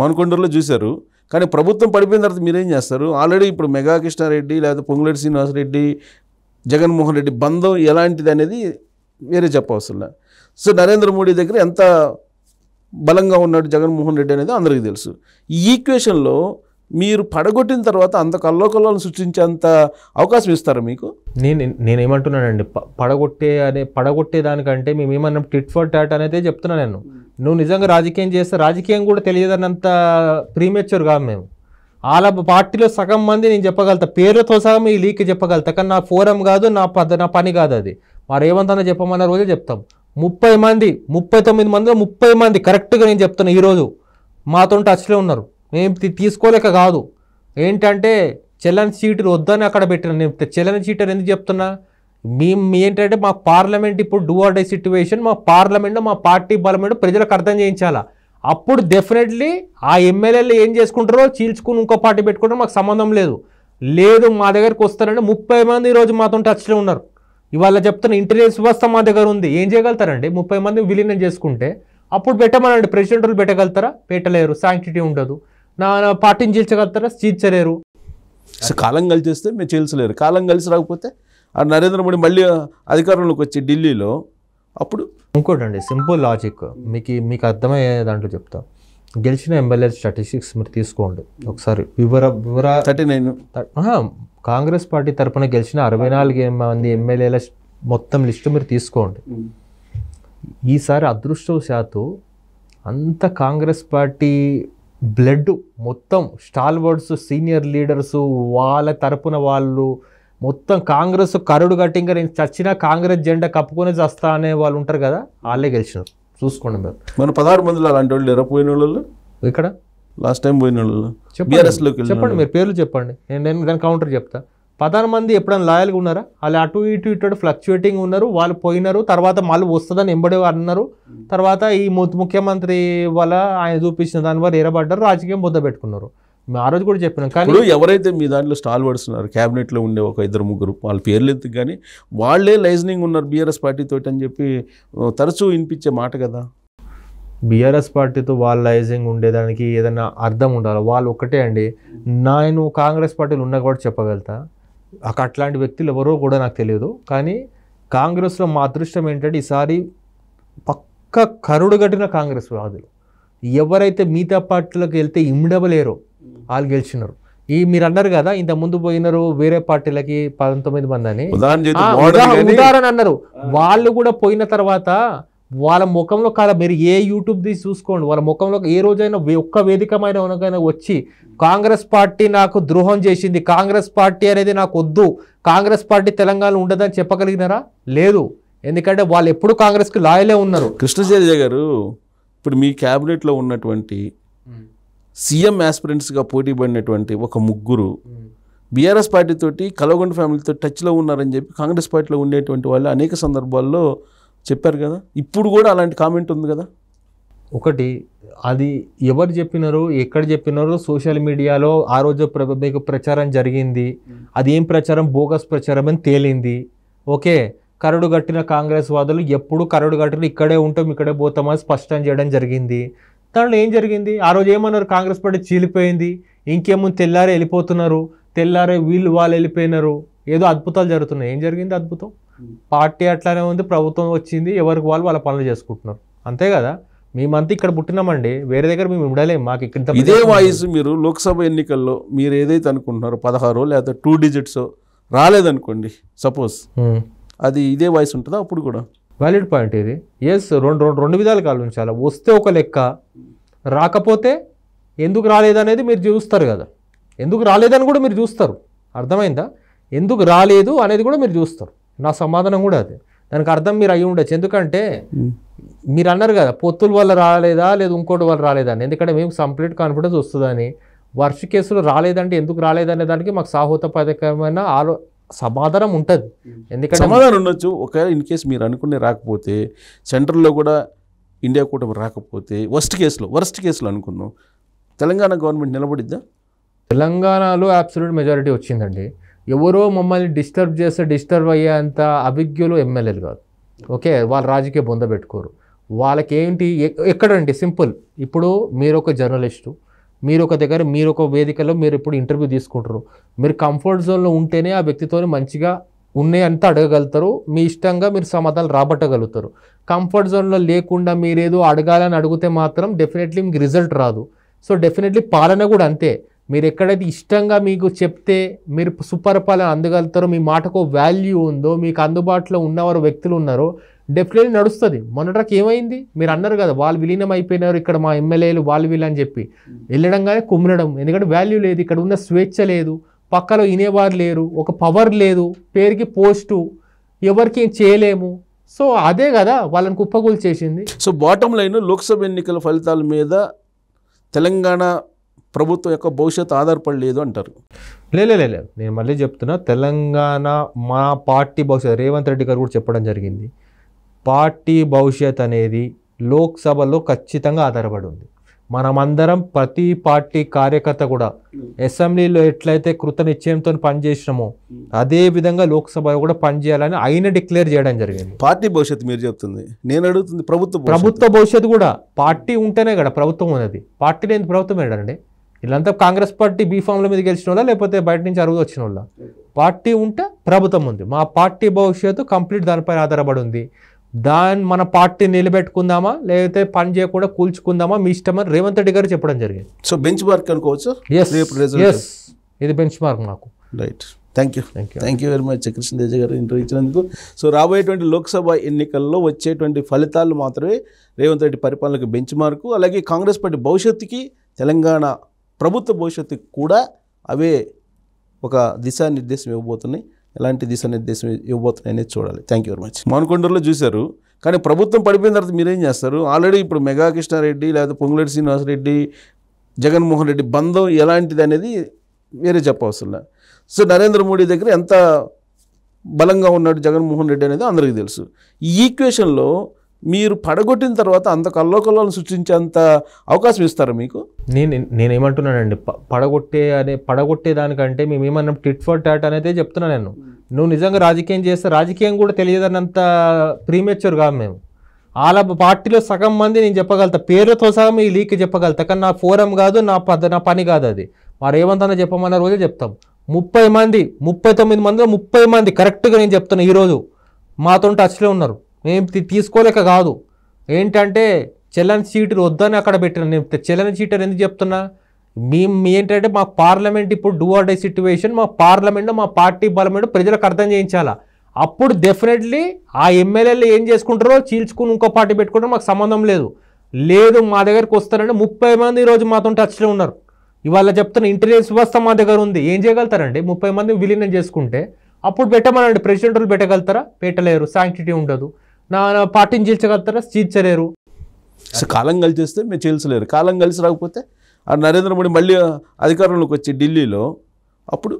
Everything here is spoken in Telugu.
మానకొండూరులో చూశారు కానీ ప్రభుత్వం పడిపోయిన తర్వాత మీరేం చేస్తారు ఆల్రెడీ ఇప్పుడు మెగా కృష్ణారెడ్డి లేకపోతే పొంగులేటి శ్రీనివాసరెడ్డి జగన్మోహన్ రెడ్డి బంధం ఎలాంటిది అనేది వేరే చెప్పవసరం సో నరేంద్ర మోడీ దగ్గర ఎంత బలంగా ఉన్నాడు జగన్మోహన్ రెడ్డి అనేది అందరికీ తెలుసు ఈక్వేషన్లో మీరు పడగొట్టిన తర్వాత అంత కల్లోకల్లో సృష్టించేంత అవకాశం ఇస్తారా మీకు నేను నేనేమంటున్నానండి పడగొట్టే అనే పడగొట్టే దానికంటే మేము ఏమన్నా టిట్ ఫర్ టాట్ అనేది చెప్తున్నా నేను నువ్వు నిజంగా రాజకీయం చేస్తే రాజకీయం కూడా తెలియదన్నంత ప్రీమేచ్యూర్ కాదు మేము వాళ్ళ పార్టీలో సగం మంది నేను చెప్పగలుగుతా పేరుతో సగం ఈ లీక్ చెప్పగలుగుతా కానీ నా ఫోరం కాదు నా పద నా పని కాదు అది మరి ఏమంతనా చెప్పమన్న రోజే చెప్తాం ముప్పై మంది ముప్పై తొమ్మిది మందిలో ముప్పై మంది కరెక్ట్గా నేను చెప్తున్నా ఈరోజు మాతో టచ్లో ఉన్నారు మేము తీసుకోలేక కాదు ఏంటంటే చెల్లని చీటీలు వద్దని అక్కడ పెట్టిన నేను చెల్లని చీటీలు ఎందుకు చెప్తున్నా మేము ఏంటంటే మా పార్లమెంట్ ఇప్పుడు డూఆర్డై సిట్యువేషన్ మా పార్లమెంట్ మా పార్టీ బలమేడు ప్రజలకు అర్థం చేయించాలా అప్పుడు డెఫినెట్లీ ఆ ఎమ్మెల్యేలు ఏం చేసుకుంటారో చీల్చుకుని ఇంకో పార్టీ పెట్టుకుంటారు మాకు సంబంధం లేదు లేదు మా దగ్గరకు వస్తారంటే ముప్పై మంది ఈరోజు మాతో టచ్లో ఉన్నారు ఇవాళ చెప్తున్న ఇంటెలిజెన్స్ వ్యవస్థ మా దగ్గర ఉంది ఏం చేయగలుగుతారండి ముప్పై మంది విలీనం చేసుకుంటే అప్పుడు పెట్టమనండి వాళ్ళు పెట్టగలుగుతారా పెట్టలేరు శాంక్టిటీ ఉండదు నా పార్టీని చీల్చగలుగుతారా చీల్చలేరు సో కాలం కలిసిస్తే మీరు చేల్చలేరు కాలం కలిసి రాకపోతే ఆ నరేంద్ర మోడీ మళ్ళీ అధికారంలోకి వచ్చి ఢిల్లీలో అప్పుడు ఇంకోటండి సింపుల్ లాజిక్ మీకు మీకు అర్థమయ్యే దాంట్లో చెప్తా గెలిచిన ఎమ్మెల్యే స్టాటిస్టిక్స్ మీరు తీసుకోండి ఒకసారి వివర వివర థర్టీ నైన్ కాంగ్రెస్ పార్టీ తరఫున గెలిచిన అరవై నాలుగు మంది ఎమ్మెల్యేల మొత్తం లిస్టు మీరు తీసుకోండి ఈసారి అదృష్టవశాత్తు అంత కాంగ్రెస్ పార్టీ బ్లడ్ మొత్తం స్టాల్వర్డ్స్ సీనియర్ లీడర్స్ వాళ్ళ తరపున వాళ్ళు మొత్తం కాంగ్రెస్ కరుడు కట్టింగా ఇంకా నేను చచ్చినా కాంగ్రెస్ జెండా కప్పుకొని చస్తా అనే వాళ్ళు ఉంటారు కదా వాళ్ళే గెలిచిన చూసుకోండి మీరు మన పదహారు మందిలో అలాంటి వాళ్ళు పోయిన వాళ్ళు ఇక్కడ లాస్ట్ టైం పోయిన వాళ్ళు చెప్పండి మీరు పేర్లు చెప్పండి నేను నేను దాని కౌంటర్ చెప్తాను పదహారు మంది ఎప్పుడైనా లాయల్గా ఉన్నారా వాళ్ళు అటు ఇటు ఇటు ఫ్లక్చువేటింగ్ ఉన్నారు వాళ్ళు పోయినారు తర్వాత మళ్ళీ వస్తుందని ఎంబడే అన్నారు తర్వాత ఈ ముఖ్యమంత్రి వల్ల ఆయన చూపించిన దాని వల్ల ఏరబడ్డారు రాజకీయం ముద్ద పెట్టుకున్నారు ఆ రోజు కూడా చెప్పినాం కానీ ఎవరైతే మీ దాంట్లో స్టాల్ పడుతున్నారు క్యాబినెట్లో ఉండే ఒక ఇద్దరు ముగ్గురు వాళ్ళ పేర్లు ఎత్తు కానీ వాళ్ళే లైజనింగ్ ఉన్నారు బీఆర్ఎస్ పార్టీతో అని చెప్పి తరచూ వినిపించే మాట కదా బీఆర్ఎస్ పార్టీతో వాళ్ళ లైజింగ్ ఉండేదానికి ఏదైనా అర్థం ఉండాలి వాళ్ళు ఒకటే అండి నేను కాంగ్రెస్ పార్టీలు ఉన్నా కూడా చెప్పగలుగుతా అక్కడ అట్లాంటి వ్యక్తులు ఎవరో కూడా నాకు తెలియదు కానీ కాంగ్రెస్లో మా అదృష్టం ఏంటంటే ఈసారి పక్క కరుడుగట్టిన కాంగ్రెస్ వాదులు ఎవరైతే మిగతా పార్టీలకు వెళ్తే ఇమిడవలేరో వాళ్ళు గెలిచినారు ఈ మీరు అన్నారు కదా ఇంత ముందు పోయినారు వేరే పార్టీలకి పంతొమ్మిది మంది అని ఉదాహరణ అన్నారు వాళ్ళు కూడా పోయిన తర్వాత వాళ్ళ ముఖంలో కాదా మీరు ఏ యూట్యూబ్ తీసి చూసుకోండి వాళ్ళ ముఖంలో ఏ రోజైనా ఒక్క వేదికమైన వచ్చి కాంగ్రెస్ పార్టీ నాకు ద్రోహం చేసింది కాంగ్రెస్ పార్టీ అనేది నాకు వద్దు కాంగ్రెస్ పార్టీ తెలంగాణలో ఉండదని చెప్పగలిగినారా లేదు ఎందుకంటే వాళ్ళు ఎప్పుడు కాంగ్రెస్కి లాయలే ఉన్నారు కృష్ణచర్య గారు ఇప్పుడు మీ క్యాబినెట్లో ఉన్నటువంటి సీఎం యాస్పిరెంట్స్గా పోటీ పడినటువంటి ఒక ముగ్గురు బీఆర్ఎస్ పార్టీతోటి కలవగొండ ఫ్యామిలీతో టచ్లో ఉన్నారని చెప్పి కాంగ్రెస్ పార్టీలో ఉండేటువంటి వాళ్ళు అనేక సందర్భాల్లో చెప్పారు కదా ఇప్పుడు కూడా అలాంటి కామెంట్ ఉంది కదా ఒకటి అది ఎవరు చెప్పినారు ఎక్కడ చెప్పినారో సోషల్ మీడియాలో ఆ రోజు మీకు ప్రచారం జరిగింది అది ఏం ప్రచారం బోగస్ ప్రచారం అని తేలింది ఓకే కరడు కట్టిన కాంగ్రెస్ వాదులు ఎప్పుడు కరడు కట్టిన ఇక్కడే ఉంటాం ఇక్కడే పోతామని స్పష్టం చేయడం జరిగింది దాంట్లో ఏం జరిగింది ఆ రోజు ఏమన్నారు కాంగ్రెస్ పార్టీ చీలిపోయింది ఇంకేముంది తెల్లారే వెళ్ళిపోతున్నారు తెల్లారే వీళ్ళు వాళ్ళు వెళ్ళిపోయినారు ఏదో అద్భుతాలు జరుగుతున్నాయి ఏం జరిగింది అద్భుతం పార్టీ అట్లానే ఉంది ప్రభుత్వం వచ్చింది ఎవరికి వాళ్ళు వాళ్ళ పనులు చేసుకుంటున్నారు అంతే కదా మేమంతా ఇక్కడ పుట్టినామండి వేరే దగ్గర మేము ఉండలేం మాకు ఇక్కడ ఇదే వాయిస్ మీరు లోక్సభ ఎన్నికల్లో మీరు ఏదైతే అనుకుంటున్నారో పదహారో లేదా టూ డిజిట్స్ రాలేదనుకోండి సపోజ్ అది ఇదే వాయిస్ ఉంటుందా అప్పుడు కూడా వ్యాలిడ్ పాయింట్ ఇది ఎస్ రెండు రెండు రెండు విధాలుగా ఆలోచించాలి వస్తే ఒక లెక్క రాకపోతే ఎందుకు రాలేదనేది మీరు చూస్తారు కదా ఎందుకు రాలేదని కూడా మీరు చూస్తారు అర్థమైందా ఎందుకు రాలేదు అనేది కూడా మీరు చూస్తారు నా సమాధానం కూడా అదే దానికి అర్థం మీరు అయ్యి ఉండొచ్చు ఎందుకంటే మీరు అన్నారు కదా పొత్తుల వల్ల రాలేదా లేదు ఇంకోటి వల్ల రాలేదా ఎందుకంటే మేము కంప్లీట్ కాన్ఫిడెన్స్ వస్తుందని వర్ష కేసులు రాలేదంటే ఎందుకు రాలేదనే దానికి మాకు సాహోతపదకమైన ఆలో సమాధానం ఉంటుంది ఎందుకంటే సమాధానం ఉండొచ్చు ఒకవేళ ఇన్ కేసు మీరు అనుకునే రాకపోతే సెంటర్లో కూడా ఇండియా కూటమి రాకపోతే వర్స్ట్ కేసులో వర్స్ట్ కేసులో అనుకున్నాం తెలంగాణ గవర్నమెంట్ నిలబడిద్దా తెలంగాణలో అబ్సల్యూట్ మెజారిటీ వచ్చిందండి ఎవరో మమ్మల్ని డిస్టర్బ్ చేస్తే డిస్టర్బ్ అయ్యేంత అభిజ్ఞులు ఎమ్మెల్యేలు కాదు ఓకే వాళ్ళు రాజకీయ బొంద పెట్టుకోరు వాళ్ళకేంటి ఎక్కడండి సింపుల్ ఇప్పుడు మీరు ఒక జర్నలిస్టు మీరు ఒక దగ్గర మీరు ఒక వేదికలో మీరు ఇప్పుడు ఇంటర్వ్యూ తీసుకుంటారు మీరు కంఫర్ట్ జోన్లో ఉంటేనే ఆ వ్యక్తితో మంచిగా ఉన్నాయి అంతా అడగగలుగుతారు మీ ఇష్టంగా మీరు సమాధానం రాబట్టగలుగుతారు కంఫర్ట్ జోన్లో లేకుండా మీరేదో అడగాలని అడిగితే మాత్రం డెఫినెట్లీ మీకు రిజల్ట్ రాదు సో డెఫినెట్లీ పాలన కూడా అంతే మీరు ఎక్కడైతే ఇష్టంగా మీకు చెప్తే మీరు సుపరపాలన అందగలుగుతారో మీ మాటకు వాల్యూ ఉందో మీకు అందుబాటులో ఉన్నవారు వ్యక్తులు ఉన్నారో డెఫినెట్లీ నడుస్తుంది ట్రాక్ ఏమైంది మీరు అన్నారు కదా వాళ్ళు విలీనం అయిపోయినారు ఇక్కడ మా ఎమ్మెల్యేలు వాళ్ళు వీళ్ళు అని చెప్పి వెళ్ళడం కానీ కుమ్మిరడం ఎందుకంటే వాల్యూ లేదు ఇక్కడ ఉన్న స్వేచ్ఛ లేదు పక్కలో ఇనేవారు లేరు ఒక పవర్ లేదు పేరుకి పోస్టు ఎవరికి చేయలేము సో అదే కదా వాళ్ళని కుప్పగోలు చేసింది సో బాటం లైన్ లోక్సభ ఎన్నికల ఫలితాల మీద తెలంగాణ ప్రభుత్వం యొక్క భవిష్యత్తు ఆధారపడలేదు అంటారు లేదు నేను మళ్ళీ చెప్తున్నా తెలంగాణ మా పార్టీ భవిష్యత్తు రేవంత్ రెడ్డి గారు కూడా చెప్పడం జరిగింది పార్టీ భవిష్యత్ అనేది లోక్సభలో ఖచ్చితంగా ఆధారపడి ఉంది మనమందరం ప్రతి పార్టీ కార్యకర్త కూడా అసెంబ్లీలో ఎట్లయితే కృత నిశ్చయంతో పనిచేసినామో అదే విధంగా లోక్సభ కూడా పనిచేయాలని ఆయన డిక్లేర్ చేయడం జరిగింది పార్టీ భవిష్యత్తు మీరు చెప్తుంది నేను అడుగుతుంది ప్రభుత్వం ప్రభుత్వ భవిష్యత్తు కూడా పార్టీ ఉంటేనే కదా ప్రభుత్వం ఉన్నది పార్టీ లేని ప్రభుత్వం ఏంటండి వీళ్ళంతా కాంగ్రెస్ పార్టీ బీఫామ్ల మీద గెలిచిన వాళ్ళ లేకపోతే బయట నుంచి అరుగు వచ్చిన వాళ్ళ పార్టీ ఉంటే ప్రభుత్వం ఉంది మా పార్టీ భవిష్యత్తు కంప్లీట్ దానిపై ఆధారపడి ఉంది దాన్ని మన పార్టీ నిలబెట్టుకుందామా లేకపోతే పని చేయకుండా కూల్చుకుందామా మీ ఇష్టమని రేవంత్ రెడ్డి గారు చెప్పడం జరిగింది సో బెంచ్ మార్క్ అనుకోవచ్చు ఎస్ ఇది బెంచ్ మార్క్ నాకు right thank you thank you very much Krishnateja గారు ఇంటర్వ్యూ ఇచ్చినందుకు సో రాబోయేటువంటి లోక్సభ ఎన్నికల్లో వచ్చేటువంటి ఫలితాలు మాత్రమే రేవంత్ రెడ్డి పరిపాలనకు బెంచ్ మార్కు అలాగే కాంగ్రెస్ పార్టీ భవిష్యత్తుకి తెలంగాణ ప్రభుత్వ భవిష్యత్తుకి కూడా అవే ఒక దిశానిర్దేశం ఇవ్వబోతున్నాయి ఎలాంటి దిశానిర్దేశం ఇవ్వబోతున్నాయి అనేది చూడాలి థ్యాంక్ యూ వెరీ మచ్ మానుకొండలో చూశారు కానీ ప్రభుత్వం పడిపోయిన తర్వాత మీరేం చేస్తారు ఆల్రెడీ ఇప్పుడు మెగా కృష్ణారెడ్డి లేదా పొంగులేటి శ్రీనివాసరెడ్డి జగన్మోహన్ రెడ్డి బంధం ఎలాంటిది అనేది వేరే చెప్పవసరం సో నరేంద్ర మోడీ దగ్గర ఎంత బలంగా ఉన్నాడు జగన్మోహన్ రెడ్డి అనేది అందరికీ తెలుసు ఈ ఈక్వేషన్లో మీరు పడగొట్టిన తర్వాత అంత కల్లోకల్లోని సృష్టించేంత అవకాశం ఇస్తారా మీకు నేను నేనేమంటున్నానండి పడగొట్టే అనే పడగొట్టే దానికంటే మేము ఏమన్నా టిట్ ఫర్ టాట్ అనేది చెప్తున్నా నేను నువ్వు నిజంగా రాజకీయం చేస్తే రాజకీయం కూడా తెలియదన్నంత ప్రీమేచర్ కాదు మేము వాళ్ళ పార్టీలో సగం మంది నేను చెప్పగలుగుతా పేరుతో సగం ఈ లీక్ చెప్పగలుగుతా కానీ నా ఫోరం కాదు నా పద నా పని కాదు అది మరి ఏమంతా చెప్పమన్న రోజే చెప్తాం ముప్పై మంది ముప్పై తొమ్మిది మందిలో ముప్పై మంది కరెక్ట్గా నేను చెప్తున్నా ఈరోజు మాతో టచ్లో ఉన్నారు మేము తీసుకోలేక కాదు ఏంటంటే చెల్లని చీటర్ వద్దని అక్కడ పెట్టిన నేను చెల్లని చీటర్ ఎందుకు చెప్తున్నా మేము ఏంటంటే మా పార్లమెంట్ ఇప్పుడు డూ ఆర్ డే సిట్యువేషన్ మా పార్లమెంట్ మా పార్టీ బలమెంట్ ప్రజలకు అర్థం చేయించాలా అప్పుడు డెఫినెట్లీ ఆ ఎమ్మెల్యేలు ఏం చేసుకుంటారో చీల్చుకుని ఇంకో పార్టీ పెట్టుకుంటారో మాకు సంబంధం లేదు లేదు మా దగ్గరకు వస్తారంటే ముప్పై మంది ఈరోజు మాతో టచ్లో ఉన్నారు ఇవాళ చెప్తున్న ఇంటెలిజెన్స్ వ్యవస్థ మా దగ్గర ఉంది ఏం చేయగలుగుతారండి ముప్పై మంది విలీనం చేసుకుంటే అప్పుడు పెట్టమనండి వాళ్ళు పెట్టగలుగుతారా పెట్టలేరు శాంక్టిటీ ఉండదు నా పార్టీని చీల్చగలుగుతారా చీల్చలేరు సో కాలం కలిసేస్తే మేము చేల్చలేరు కాలం కలిసి రాకపోతే ఆ నరేంద్ర మోడీ మళ్ళీ అధికారంలోకి వచ్చి ఢిల్లీలో అప్పుడు